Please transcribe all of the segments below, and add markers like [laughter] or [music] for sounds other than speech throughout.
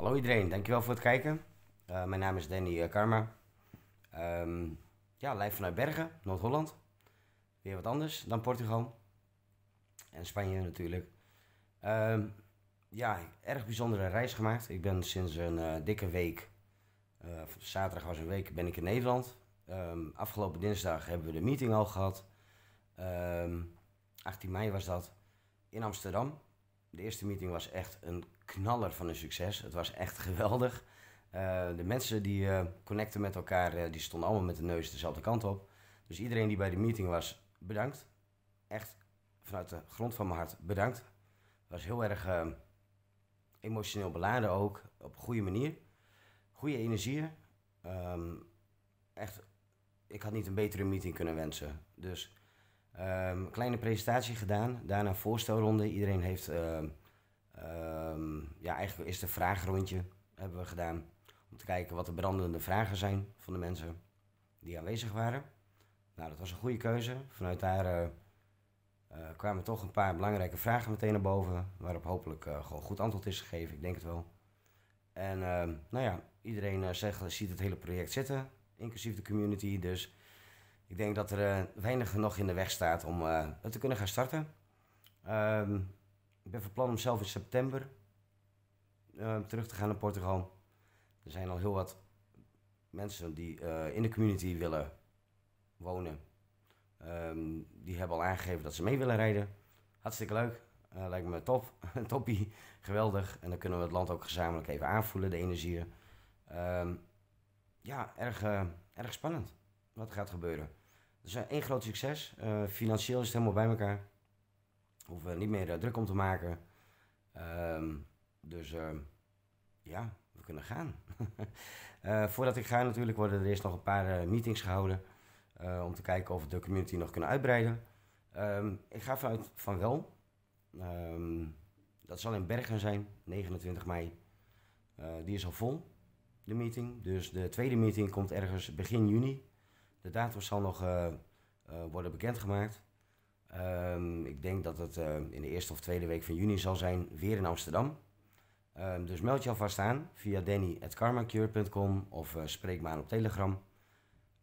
Hallo iedereen, dankjewel voor het kijken. Eh, mijn naam is Danny eh, Karma. Ehm, ja, lijf vanuit Bergen, Noord-Holland. Weer wat anders dan Portugal. En Spanje natuurlijk. Ehm, ja, erg bijzondere reis gemaakt. Ik ben sinds een eh, dikke week, zaterdag was een week, ben ik in Nederland. Ehm, afgelopen dinsdag hebben we de meeting al gehad. 18 mei was dat, in Amsterdam. De eerste meeting was echt een knaller van een succes. Het was echt geweldig. Eh, de mensen die eh, connecten met elkaar, eh, die stonden allemaal met de neus dezelfde kant op. Dus iedereen die bij de meeting was, bedankt. Echt vanuit de grond van mijn hart bedankt. Het was heel erg emotioneel beladen ook, op een goede manier. Goede energie. Ehm, echt, ik had niet een betere meeting kunnen wensen. Dus um, kleine presentatie gedaan, daarna voorstelronde. Iedereen heeft ehm, Um, ja, eigenlijk is een vraagrondje hebben we gedaan. Om te kijken wat de brandende vragen zijn van de mensen die aanwezig waren. Nou, dat was een goede keuze. Vanuit daar eh, eh, kwamen toch een paar belangrijke vragen meteen naar boven. Waarop hopelijk eh, gewoon goed antwoord is gegeven. Ik denk het wel. En ehm, nou ja, iedereen zegt, ziet het hele project zitten. Inclusief de community. Dus ik denk dat er weinig nog in de weg staat om het te kunnen gaan starten. Um, ik ben van plan om zelf in september eh, terug te gaan naar Portugal. Er zijn al heel wat mensen die eh, in de community willen wonen. Ehm, die hebben al aangegeven dat ze mee willen rijden. Hartstikke leuk. Eh, lijkt me top. [laughs] Toppie. Geweldig. En dan kunnen we het land ook gezamenlijk even aanvoelen, de energieën. Ehm, ja, erg, erg spannend wat gaat gebeuren. Het is een één groot succes. financieel is het helemaal bij elkaar hoeven we niet meer eh, druk om te maken. Ehm, dus ehm, ja, we kunnen gaan. [laughs] Eh, voordat ik ga natuurlijk worden er eerst nog een paar eh, meetings gehouden. om te kijken of we de community nog kunnen uitbreiden. Ehm, ik ga vanuit van wel. dat zal in Bergen zijn, 29 mei. die is al vol, de meeting. Dus de tweede meeting komt ergens begin juni. De datum zal nog worden bekendgemaakt. Ehm, ik denk dat het ehm, in de eerste of tweede week van juni zal zijn, weer in Amsterdam. Ehm, dus meld je alvast aan via danny.karmacure.com of eh, spreek me aan op Telegram.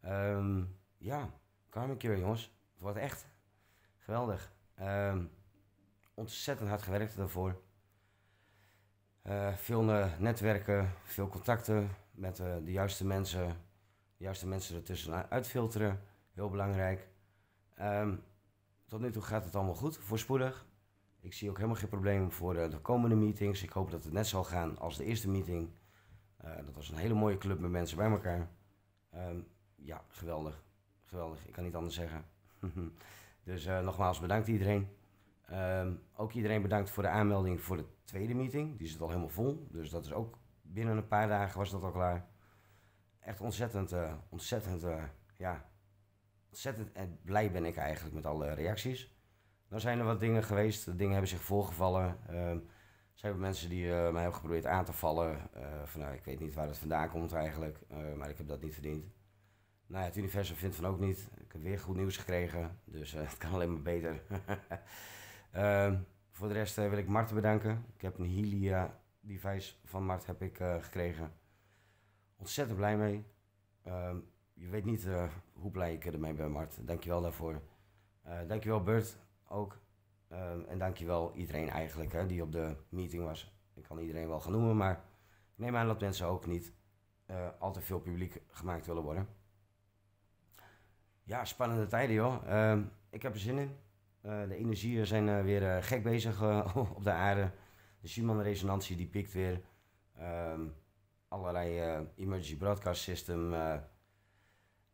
Um, ja, Karmacure jongens, het wordt echt geweldig. ontzettend hard gewerkt daarvoor. Eh, veel eh, netwerken, veel contacten met de juiste mensen. De juiste mensen ertussen uitfilteren, heel belangrijk tot nu toe gaat het allemaal goed, voorspoedig. Ik zie ook helemaal geen probleem voor eh, de, komende meetings. Ik hoop dat het net zal gaan als de eerste meeting. Eh, dat was een hele mooie club met mensen bij elkaar. Ehm, ja, geweldig. Geweldig, ik kan niet anders zeggen. [laughs] dus eh, nogmaals bedankt iedereen. Ehm, ook iedereen bedankt voor de aanmelding voor de tweede meeting. Die zit al helemaal vol. Dus dat is ook binnen een paar dagen was dat al klaar. Echt ontzettend, ontzettend ja, ontzettend blij ben ik eigenlijk met alle reacties. Dan zijn er wat dingen geweest, dingen hebben zich voorgevallen. Ehm, er zijn er mensen die uh, mij hebben geprobeerd aan te vallen. Eh, van, nou, ik weet niet waar het vandaan komt eigenlijk, eh, maar ik heb dat niet verdiend. Nou ja, het universum vindt van ook niet. Ik heb weer goed nieuws gekregen, dus [laughs] het kan alleen maar beter. [laughs] Ehm, voor de rest wil ik Mart bedanken. Ik heb een Helia device van Mart heb ik, gekregen. Ontzettend blij mee. Ehm, je weet niet eh, hoe blij ik ermee ben, Mart. Dankjewel daarvoor. Uh, dankjewel Bert ook. Uh, en dankjewel iedereen eigenlijk hè, die op de meeting was. Ik kan iedereen wel genoemen, noemen, maar ik neem aan dat mensen ook niet al te veel publiek gemaakt willen worden. Ja, spannende tijden joh. ik heb er zin in. de energieën zijn weer gek bezig [laughs] op de aarde. De Schumann-resonantie die pikt weer. Ehm, allerlei emergency broadcast system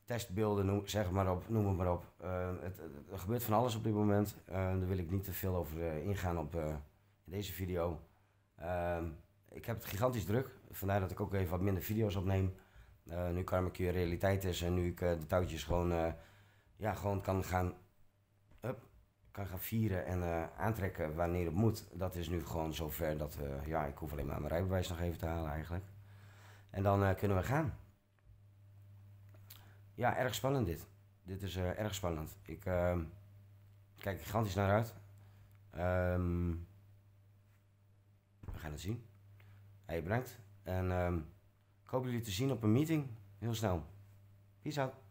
testbeelden, zeg maar op, noem het maar op. Eh, het, er gebeurt van alles op dit moment. Eh, daar wil ik niet te veel over eh, ingaan op in deze video. Ehm, ik heb het gigantisch druk. Vandaar dat ik ook even wat minder video's opneem. nu Karmacure realiteit is en nu ik de touwtjes gewoon, ja, gewoon kan gaan... Up, kan gaan vieren en aantrekken wanneer het moet. Dat is nu gewoon zover dat ja, ik hoef alleen maar mijn rijbewijs nog even te halen eigenlijk. En dan kunnen we gaan. Ja, erg spannend dit. Dit is eh, erg spannend. Ik uh, kijk gigantisch naar uit. Ehm, we gaan het zien. Hey, bedankt. En ehm, ik hoop jullie te zien op een meeting. Heel snel. Peace out.